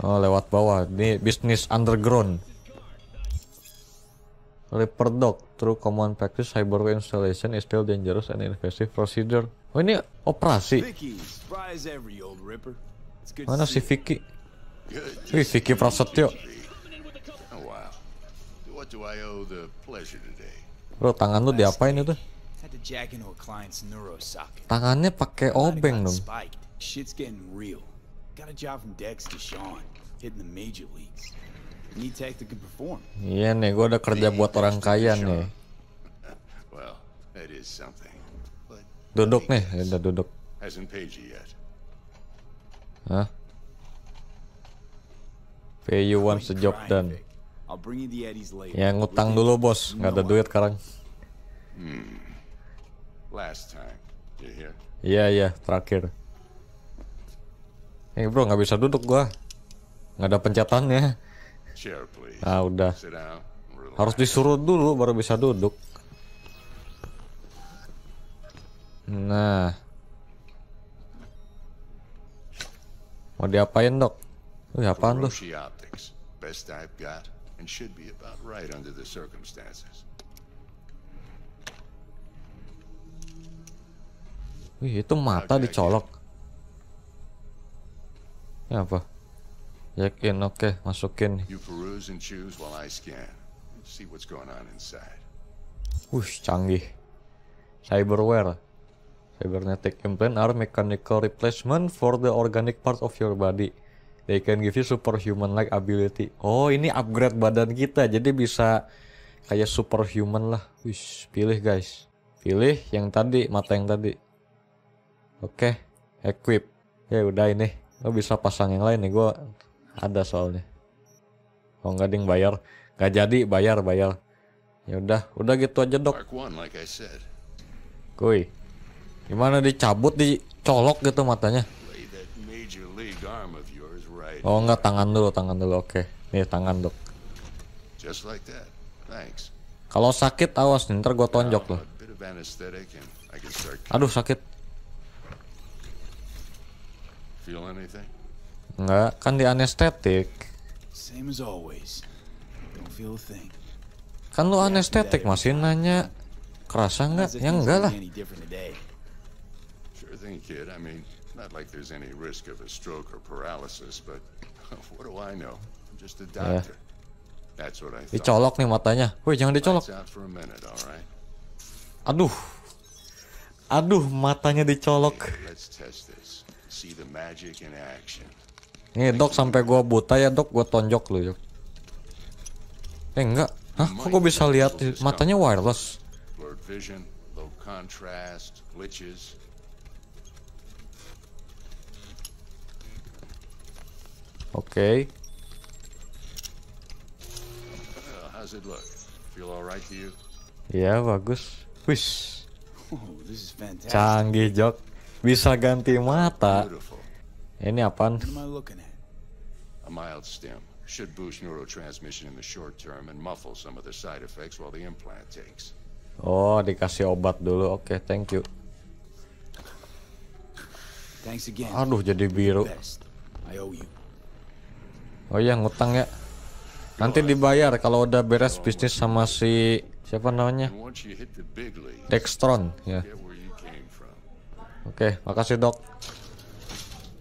Oh, lewat bawah. Ini bisnis underground. dog true common practice cyberware installation is still dangerous and invasive procedure. Oh, ini operasi. Mana si Vicky? Wih, Vicky Prasetyo. Oh, Bro, tangan lu diapain itu? Tangannya pakai obeng dong. Shit's getting real. Got a job from Dex to Sean, hitting the major leagues. Need tech that can perform. Iya nih, gua ada kerja buat orang kaya nih. Well, it is something. Duduk nih, ya udah duduk. Hasn't paid you yet. Hah? Pay you once the job done. Yang ya, ngutang dulu bos, nggak ada duit sekarang. Hmm. Last time, you hear? Iya iya, terakhir. Eh bro nggak bisa duduk gua. Nggak ada pencetannya. Ah udah. Harus disuruh dulu baru bisa duduk. Nah. Mau diapain, Dok? Wih, apaan tuh? Best Wih, itu mata dicolok. Ini apa? Check in, oke, okay. masukin. Wush, canggih. Cyberware. Cybernetic implant are mechanical replacement for the organic part of your body. They can give you superhuman-like ability. Oh, ini upgrade badan kita, jadi bisa kayak superhuman lah. wush pilih guys. Pilih yang tadi, mata yang tadi. Oke, okay. equip. Ya udah ini lo bisa pasang yang lain nih gue ada soalnya kalau nggak ding bayar nggak jadi bayar bayar ya udah udah gitu aja dok kuy gimana dicabut dicolok gitu matanya oh nggak tangan dulu tangan dulu oke nih tangan dok kalau sakit awas nih ntar gue tonjok loh aduh sakit feel anything? Enggak, kan di anestetik. Same as always. Don't feel a thing. Kan lu anestetik masih nanya kerasa enggak? Ya enggak lah. Sure thing, kid. I mean, not like there's any risk of a stroke or paralysis, but what do I know? I'm just a doctor. Yeah. That's what I thought. Dicolok nih matanya. Woi, jangan dicolok. Aduh. Aduh, matanya dicolok. Yeah, Nih dok sampai gua buta ya dok gua tonjok lu yuk. Eh enggak. Hah kok gua bisa lihat matanya wireless? Oke. Okay. Ya bagus. Wis. Oh, Canggih jok. Bisa ganti mata. Ini apaan? A mild stem should boost neurotransmission in the short term and muffle some of the side effects while the implant takes. Oh, dikasih obat dulu. Oke, okay, thank you. Thanks again. Aduh, jadi biru. I owe you. Oh iya, ngutang ya. Nanti dibayar kalau udah beres bisnis sama si siapa namanya? Dextron ya. Yeah. Oke, makasih dok.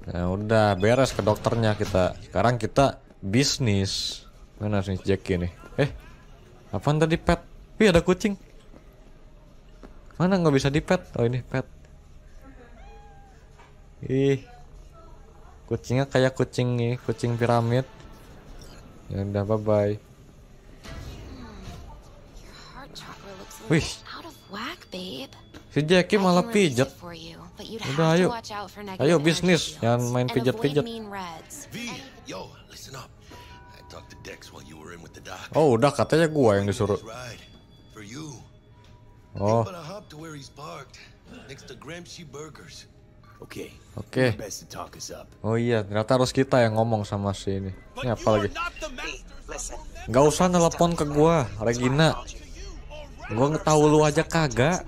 Ya udah beres ke dokternya kita. Sekarang kita bisnis. Mana sih Jacky nih? Eh, apaan tadi pet? Wih ada kucing. Mana nggak bisa di pet? Oh ini pet. Ih, kucingnya kayak kucing nih, kucing piramid. Ya udah bye bye. Wih, si Jackie malah pijat. Udah ayo. Ayo bisnis, jangan main pijat-pijat. Oh, udah katanya gua yang disuruh. Oh. Oke. Okay. Oh iya, ternyata harus kita yang ngomong sama si ini. Ini apa lagi? Gak usah nelpon ke gua, Regina. Gua ngetahu lu aja kagak.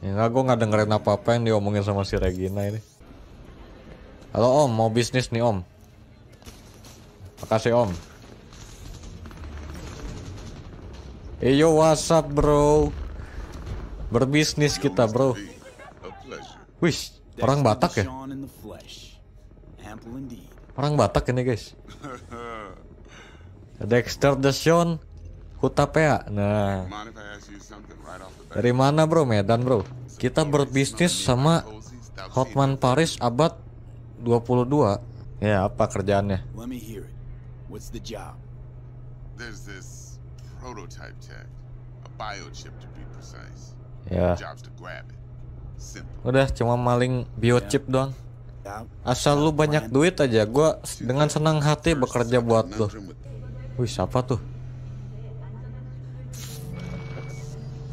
Ya enggak, gue nggak dengerin apa-apa yang diomongin sama si Regina ini. Halo om, mau bisnis nih om. Makasih om. Iyo, WhatsApp bro. Berbisnis kita bro. Wish, orang Batak ya? Orang Batak ini guys. Dexter the Sean. Hutapea. Ya? Nah. Dari mana bro? Medan bro. Kita berbisnis sama Hotman Paris abad 22. Ya, apa kerjaannya? Ya. Udah cuma maling biochip doang. Asal lu banyak duit aja, gua dengan senang hati bekerja buat lu. Wih, siapa tuh?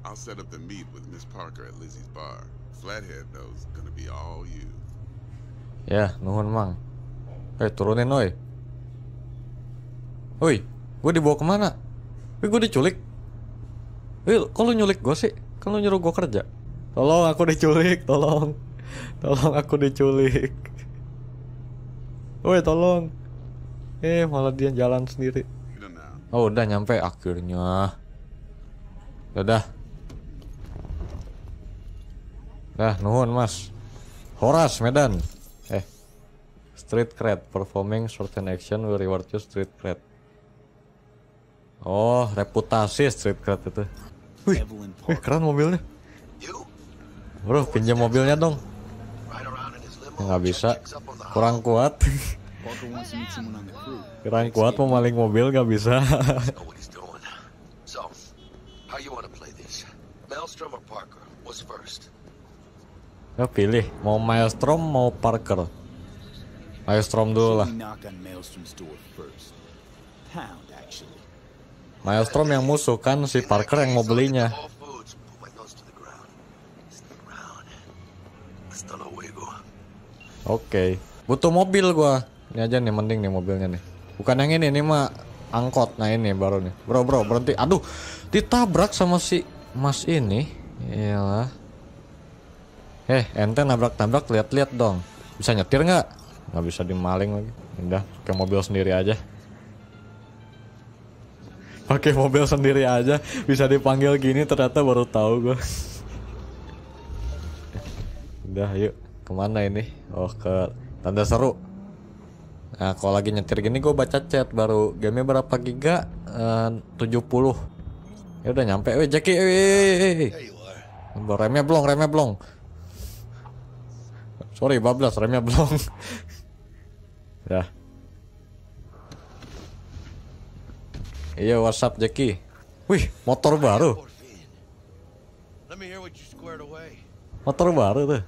I'll set up the meet with Miss Parker at Lizzie's bar. Flathead though's gonna be all you. Ya, nuhun mang. Eh, hey, turunin noy. Oi, gue dibawa kemana? Wih, gue diculik. Eh, kok lu nyulik gue sih? Kan lu nyuruh gue kerja. Tolong aku diculik, tolong. Tolong aku diculik. Woi, tolong. Eh, malah dia jalan sendiri. Oh, udah nyampe akhirnya. Dadah. Nah, nuhun mas. Horas Medan. Eh. Street cred. Performing certain action will reward you street cred. Oh, reputasi street cred itu. Wih, wih keren mobilnya. Bro, pinjam mobilnya dong. Nggak bisa. Kurang kuat. Kurang kuat mau maling mobil nggak bisa. Ya pilih mau Maelstrom mau Parker. Maelstrom dulu lah. Maelstrom yang musuh kan si Parker yang mau belinya. Oke, okay. butuh mobil gua. Ini aja nih mending nih mobilnya nih. Bukan yang ini, ini mah angkot. Nah ini baru nih. Bro, bro, berhenti. Aduh, ditabrak sama si Mas ini. Iyalah eh ente nabrak-nabrak lihat-lihat dong bisa nyetir nggak nggak bisa dimaling lagi udah pakai mobil sendiri aja pakai mobil sendiri aja bisa dipanggil gini ternyata baru tahu gue udah yuk kemana ini oh ke tanda seru nah kalau lagi nyetir gini gue baca chat baru gamenya berapa giga eh, uh, 70 ya udah nyampe weh Jackie remnya blong remnya blong Sorry, bablas remnya belum. ya. Iya, WhatsApp Jeki. Wih, motor baru. Motor baru tuh.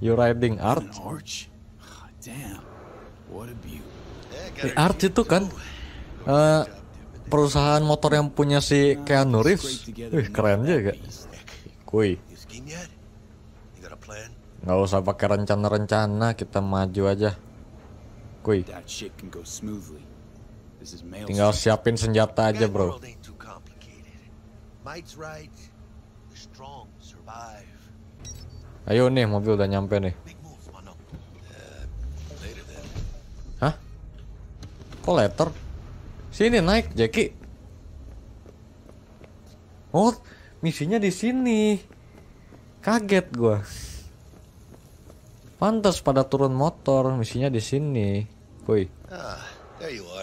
You riding art? The art itu kan uh, perusahaan motor yang punya si Keanu Reeves. Wih, keren juga. Kuy plan? Nggak usah pakai rencana-rencana, kita maju aja. Kui. Tinggal siapin senjata aja, bro. Ayo nih, mobil udah nyampe nih. Uh, Hah? Kok letter? Sini naik, Jackie. Oh, misinya di sini. Kaget gua. Pantas pada turun motor, misinya di sini. Woi. Ah, there ya you